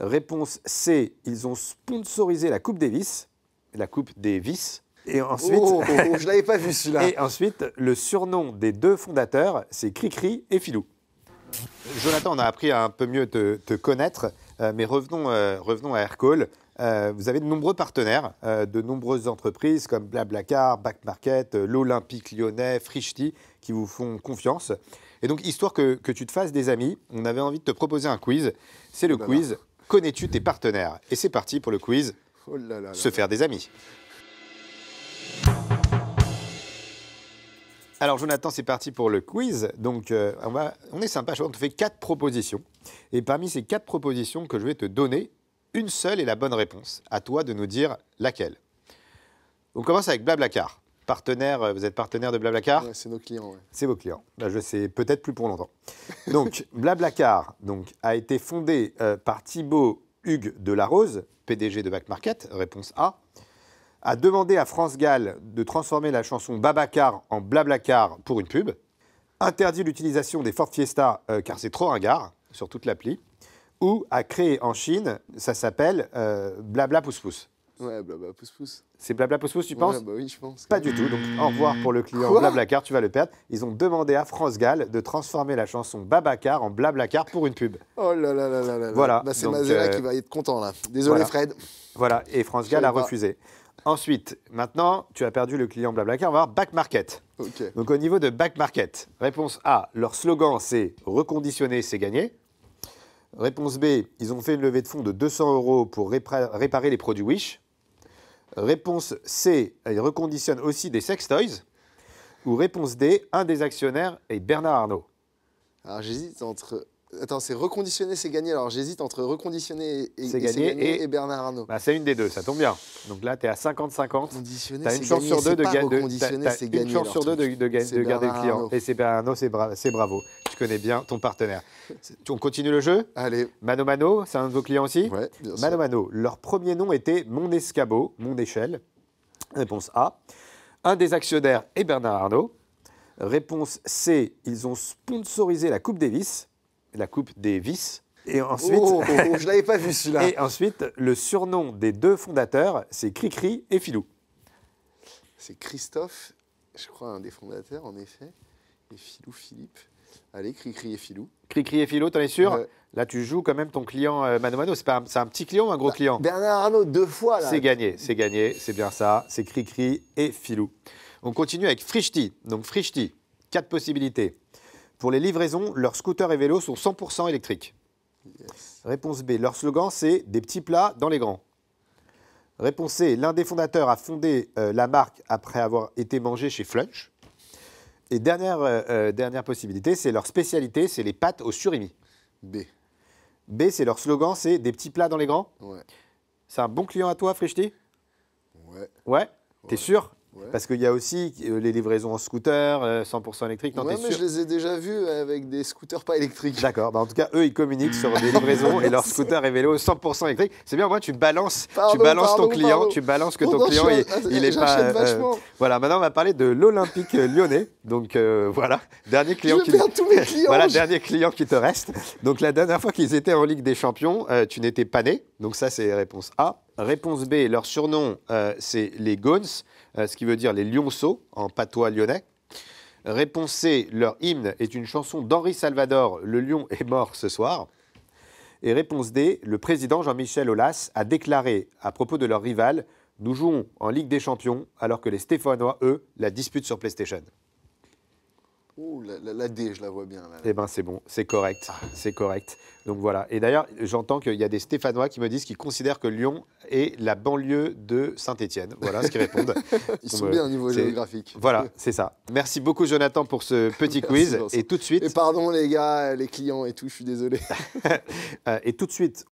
Réponse C, ils ont sponsorisé la Coupe Davis. La Coupe Davis. Et ensuite, oh, oh, oh je l'avais pas vu celui-là. Et ensuite, le surnom des deux fondateurs, c'est Cricri et Filou. Jonathan, on a appris un peu mieux te, connaître, euh, mais revenons, euh, revenons à Aircall. Euh, vous avez de nombreux partenaires, de nombreuses entreprises comme Blablacar, Back Market, l'Olympique lyonnais, Frichti, qui vous font confiance. Et donc, histoire que, tu te fasses des amis, on avait envie de te proposer un quiz. C'est le bah quiz Connais-tu tes partenaires Et c'est parti pour le quiz oh Se faire des amis. Alors Jonathan, c'est parti pour le quiz. Donc euh, on, va, on est sympa, on te fait quatre propositions. Et parmi ces quatre propositions que je vais te donner, une seule est la bonne réponse. À toi de nous dire laquelle. On commence avec Blablacar partenaire, euh, vous êtes partenaire de Blablacar C'est nos clients. C'est vos clients. Je bah, je sais peut-être plus pour longtemps. Donc, Blablacar donc, a été fondé euh, par Thibaut Hugues Delarose, PDG de Back Market, réponse A, a demandé à France Gall de transformer la chanson Babacar en Blablacar pour une pub, interdit l'utilisation des Ford Fiesta euh, car c'est trop ringard sur toute l'appli, ou a créé en Chine, ça s'appelle Blabla Pousse Pousse. Ouais, blabla pouce C'est blabla pouce pouce, tu penses bah Oui, je pense. Pas du tout. Donc au revoir pour le client Blabla Blablacar, tu vas le perdre. Ils ont demandé à France Gall de transformer la chanson Babacar en Blablacar pour une pub. Oh là là là là là. Voilà. Bah, c'est Mazela euh, qui va être content là. Désolé Fred. Voilà, et France Gall a refusé. Ensuite, maintenant, tu as perdu le client Blablacar, on va voir Back Market. Donc au niveau de Back Market, réponse A, leur slogan c'est reconditionner, c'est gagner. Réponse B, ils ont fait une levée de fonds de 200 euros pour réparer les produits Wish. Réponse C, elle reconditionne aussi des sex toys. Ou réponse D, un des actionnaires est Bernard Arnault. Alors j'hésite entre Attends, c'est reconditionné, c'est gagné. Alors j'hésite entre reconditionner et, gagné, et... Bernard Arnault. Bah, c'est une des deux, ça tombe bien. Donc là, tu es à 50-50. c'est une chance sur deux de gagner. Une chance sur deux de, garder le client. Et c'est Bernard Arnault, c'est bravo. Tu connais bien ton partenaire. On continue le jeu Allez. Mano Mano, c'est un de vos clients aussi Oui, Mano Mano, leur premier nom était Mon Escabeau, Mon Échelle. Réponse A. Un des actionnaires est Bernard Arnault. Réponse C, ils ont sponsorisé la Coupe Davis la coupe des vices. Et ensuite, oh, oh, oh, je l'avais pas vu celui-là. Et ensuite, le surnom des deux fondateurs, c'est Cricri et Filou. C'est Christophe, je crois, un des fondateurs, en effet, et Filou Philippe. Allez, Cricri et Filou. Cricri et Filou, t'en es sûr euh, Là, tu joues quand même ton client euh, Mano Mano. C'est un, petit client ou un gros bah, client Bernard Arnault, deux fois. C'est gagné, c'est gagné, c'est bien ça. C'est Cricri et Filou. On continue avec Frishti. Donc, Frishti, quatre possibilités. Pour les livraisons, leurs scooters et vélos sont 100% électriques. Réponse B, leur slogan c'est des petits plats dans les grands. Réponse C, l'un des fondateurs a fondé euh, la marque après avoir été mangé chez Flunch. Et dernière, euh, euh, dernière possibilité, c'est leur spécialité, c'est les pâtes au surimi. B. B, c'est leur slogan, c'est des petits plats dans les grands. Ouais. C'est un bon client à toi, Frishti Ouais. Ouais T'es sûr parce qu'il y a aussi euh, les livraisons en scooter, 100% euh, électrique. Oui, mais je les ai déjà vus avec des scooters pas électriques. D'accord. Bah, en tout cas, eux, ils communiquent sur des livraisons et leurs scooters et vélos 100% électriques. C'est bien, moi, tu balances, tu balances ton client, tu balances que ton client, il, est pas. Euh, voilà. Maintenant, on va parler de l'Olympique Lyonnais. Donc voilà, dernier client. qui... voilà, dernier client qui te reste. Donc la dernière fois qu'ils étaient en Ligue des Champions, tu n'étais pas né. Donc ça, c'est réponse A. Réponse B, leur surnom, euh, c'est les Guns, euh, ce qui veut dire les lionceaux en patois lyonnais. Réponse C, leur hymne est une chanson d'Henri Salvador, Le lion est mort ce soir. Et réponse D, le président Jean-Michel Aulas a déclaré à propos de leur rival Nous jouons en Ligue des Champions alors que les Stéphanois, eux, la disputent sur PlayStation. Oh, la, D, je la vois bien. Là. Eh bien, c'est bon, c'est correct. Ah. C'est correct. Donc voilà. Et d'ailleurs, j'entends qu'il y a des Stéphanois qui me disent qu'ils considèrent que Lyon est la banlieue de Saint-Étienne. Voilà ce qu'ils répondent. Ils sont bien au niveau euh, géographique. Voilà, c'est ça. Merci beaucoup, Jonathan, pour ce petit quiz. Et tout de suite. Et pardon, les gars, les clients et tout, je suis désolé. Euh, et tout de suite,